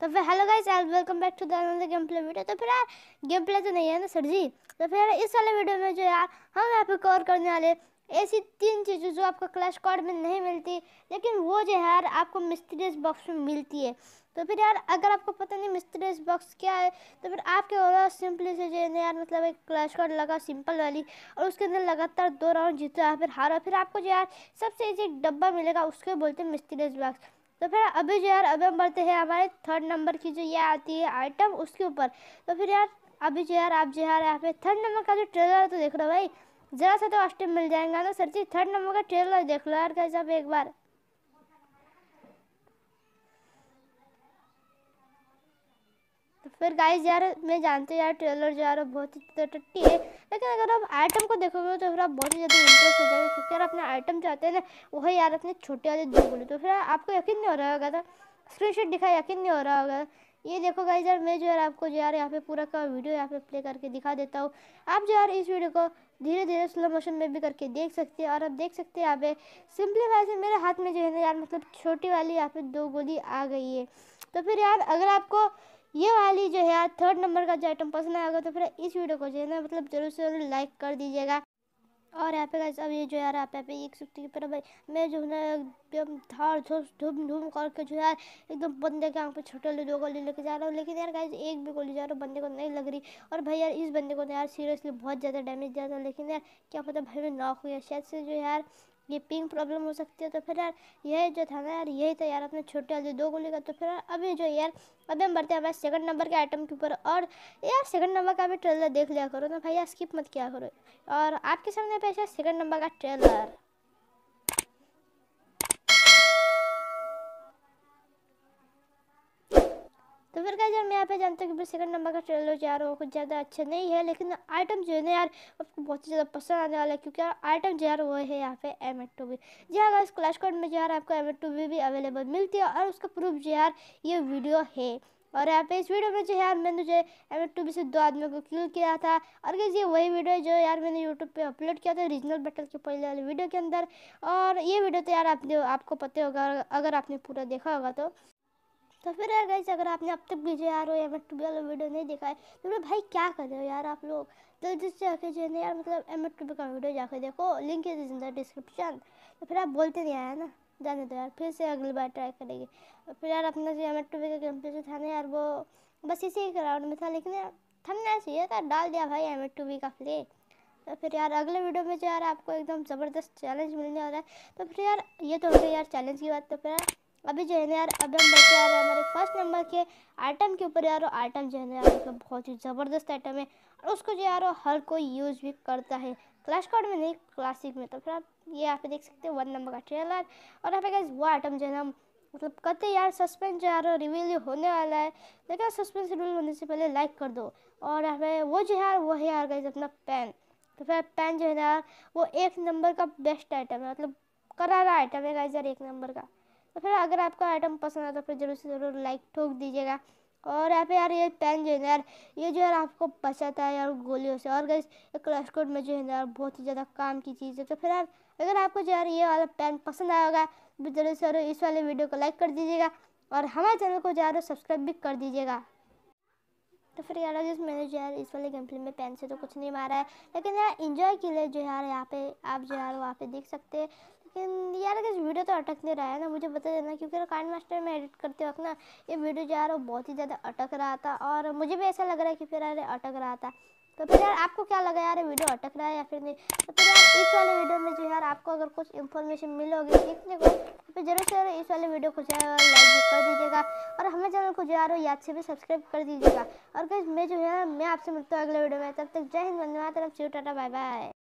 तो फिर hello guys and welcome back to the another game play video तो फिर यार गेम प्ले तो नहीं है ना सर जी तो फिर यार इस वाले वीडियो में जो यार हम यहाँ पे कवर करने वाले ऐसी तीन चीज़ें जो आपको क्लैश कार्ड में नहीं मिलती लेकिन वो जो है यार आपको मिस्त्रीज बॉक्स में मिलती है तो फिर यार अगर आपको पता नहीं मिस्त्रीज बॉक्स क्या है तो फिर आपके होगा सिंपली से जो है यार मतलब एक क्लैश कार्ड लगा सिंपल वाली और उसके अंदर लगातार दो राउंड जीता फिर हारा फिर आपको जो यार सबसे ईजी डब्बा मिलेगा उसके बोलते हैं मिस्ट्रियस बॉक्स तो फिर अभी जो यार अभी हम बढ़ते हैं हमारे थर्ड नंबर की जो ये आती है आइटम उसके ऊपर तो फिर यार अभी जो यार आप जो यार यहाँ पे थर्ड नंबर का जो ट्रेलर है तो देख लो भाई ज़रा सा तो ऑस्टिम मिल जाएगा ना सर जी थर्ड नंबर का ट्रेलर देख लो यार कैसे आप एक बार फिर गाइस यार मैं जानते यार ट्रेलर जो यार बहुत ही टट्टी है लेकिन अगर आप आइटम को देखोगे तो फिर आप बहुत ही ज़्यादा इंटरेस्ट हो जाएगा क्योंकि यार अपने आइटम जो आते हैं ना वही यार अपने छोटे वाले दो बोले तो फिर आपको यकीन नहीं हो रहा होगा था स्क्रीन दिखा यकीन नहीं हो रहा होगा ये देखो गाइज यार मैं जो यार आपको जो यार यहाँ पे पूरा का वीडियो यहाँ पे प्ले करके दिखा देता हूँ आप जो यार इस वीडियो को धीरे धीरे स्लो मोशन में भी करके देख सकते हैं और आप देख सकते हैं यहाँ पे सिंपली वैसे मेरे हाथ में जो है ना यार मतलब छोटी वाली यहाँ पे दो गोली आ गई है तो फिर यार अगर आपको ये वाली जो है थर्ड नंबर का जो आइटम पसंद आएगा तो फिर इस वीडियो को जो है ना मतलब जरूर से जरूर लाइक कर दीजिएगा और यहाँ पे अब ये जो यार आप यहाँ पे एक सकते कि पर भाई मैं जो है ना एकदम धार धूस धूम धूम करके जो यार एकदम बंदे के आँख पे छोटे ले दो गोली लेके जा रहा हूँ लेकिन यार गाइज एक भी गोली जा रहा हूँ बंदे को नहीं लग रही और भाई यार इस बंदे को तो यार सीरियसली बहुत ज़्यादा डैमेज दिया था लेकिन यार क्या पता भाई मैं नॉक हुआ शायद से जो यार ये पिंक प्रॉब्लम हो सकती है तो फिर यार यही जो था ना यार यही था यार अपने छोटे वाले दो गोली का तो फिर यार अभी जो यार अभी हम बढ़ते हैं भाई सेकंड नंबर के आइटम के ऊपर और यार सेकंड नंबर का भी ट्रेलर देख लिया करो ना भाई यार स्किप मत किया करो और आपके सामने पे है सेकंड नंबर का ट्रेलर तो फिर क्या मैं यहाँ पे जानते हैं कि सेकंड नंबर का ट्रेलर यार वो कुछ ज़्यादा अच्छा नहीं है लेकिन आइटम जो है यार आपको बहुत ही ज़्यादा पसंद आने वाला है क्योंकि आइटम जो यार वो है यहाँ पे एम एड टू बी जी हाँ इस क्लास कोड में जो यार आपको एम एड टू बी भी अवेलेबल मिलती है और उसका प्रूफ जो यार ये वीडियो है और यहाँ पे इस वीडियो में जो यार मैंने जो एम एड टू बी से दो आदमियों को क्लिक किया था और ये वही वीडियो जो यार मैंने यूट्यूब पे अपलोड किया था रीजनल बैटल के पहले वाले वीडियो के अंदर और ये वीडियो तो यार आपने आपको पता होगा अगर आपने पूरा देखा होगा तो तो फिर गाइज अगर आपने अब तक भी यार हो एम एड टू बी वाला वीडियो नहीं देखा है तो बोले भाई क्या कर रहे हो यार आप लोग तो जल्दी से जाके जो है ना यार मतलब एम एट टू बी का वीडियो जाकर देखो लिंक है इन डिस्क्रिप्शन तो फिर आप बोलते नहीं आया ना जाने दो यार फिर से अगली बार ट्राई करेंगे फिर यार अपना जो एम एट टू बी का गेम प्ले जो था ना यार वो बस इसी एक राउंड में था लेकिन यार थमना चाहिए था डाल दिया भाई एम एट टू बी का प्ले तो फिर यार अगले वीडियो में जो यार आपको एकदम ज़बरदस्त चैलेंज मिलने वाला है तो फिर यार ये तो हो गया यार चैलेंज की बात तो फिर यार अभी जो है ना यार अभी हम लेके आ रहे हैं हमारे फर्स्ट नंबर के आइटम के ऊपर यार आइटम जो है ना यार मतलब बहुत ही ज़बरदस्त आइटम है और उसको जो यार हर कोई यूज़ भी करता है क्लास कार्ड में नहीं क्लासिक में तो फिर आप ये यहाँ पे देख सकते हैं वन नंबर का ट्रेलर और यहाँ पे गैस वो आइटम जो है ना मतलब कहते यार सस्पेंस जो यार रिवील होने वाला है लेकिन सस्पेंस रिवील होने से पहले लाइक कर दो और यहाँ पे वो जो है यार वो है यार गैस अपना पेन तो फिर पेन जो है ना यार वो एक नंबर का बेस्ट आइटम है मतलब करारा आइटम है गाइज यार एक नंबर का तो फिर अगर आपको आइटम पसंद आया तो फिर जरूर से ज़रूर लाइक ठोक दीजिएगा और यहाँ पे यार ये पेन जो है ना यार ये जो यार आपको बचाता है यार गोलियों से और गैस क्लश कोड में जो है ना यार बहुत ही ज़्यादा काम की चीज़ है तो फिर यार अगर आपको जो यार ये वाला पेन पसंद आएगा तो जरूर से जरूर इस वाले वीडियो को लाइक कर दीजिएगा और हमारे चैनल को जो सब्सक्राइब भी कर दीजिएगा तो फिर यार जिस मैंने जो यार इस वाले गेम में पेन से तो कुछ नहीं मारा है लेकिन यार इन्जॉय के लिए जो यार यहाँ पे आप जो यार वहाँ पे देख सकते हैं लेकिन यार अगर वीडियो तो अटक नहीं रहा है ना मुझे बता देना क्योंकि कांड मास्टर में एडिट करते वक्त ना ये वीडियो जो यार वो बहुत ही ज़्यादा अटक रहा था और मुझे भी ऐसा लग रहा है कि फिर अरे अटक रहा था तो फिर यार आपको क्या लगा यार वीडियो अटक रहा है या फिर नहीं तो फिर यार इस वाले वीडियो में जो यार आपको अगर कुछ इन्फॉर्मेशन मिलोगी सीखने को तो फिर जरूर से इस वाले वीडियो को जो है लाइक भी कर दीजिएगा और हमारे चैनल को जो यार याद से भी सब्सक्राइब कर दीजिएगा और मैं जो है मैं आपसे मिलता हूँ अगले वीडियो में तब तक जय हिंद वंदे मातरम सी टाटा बाय बाय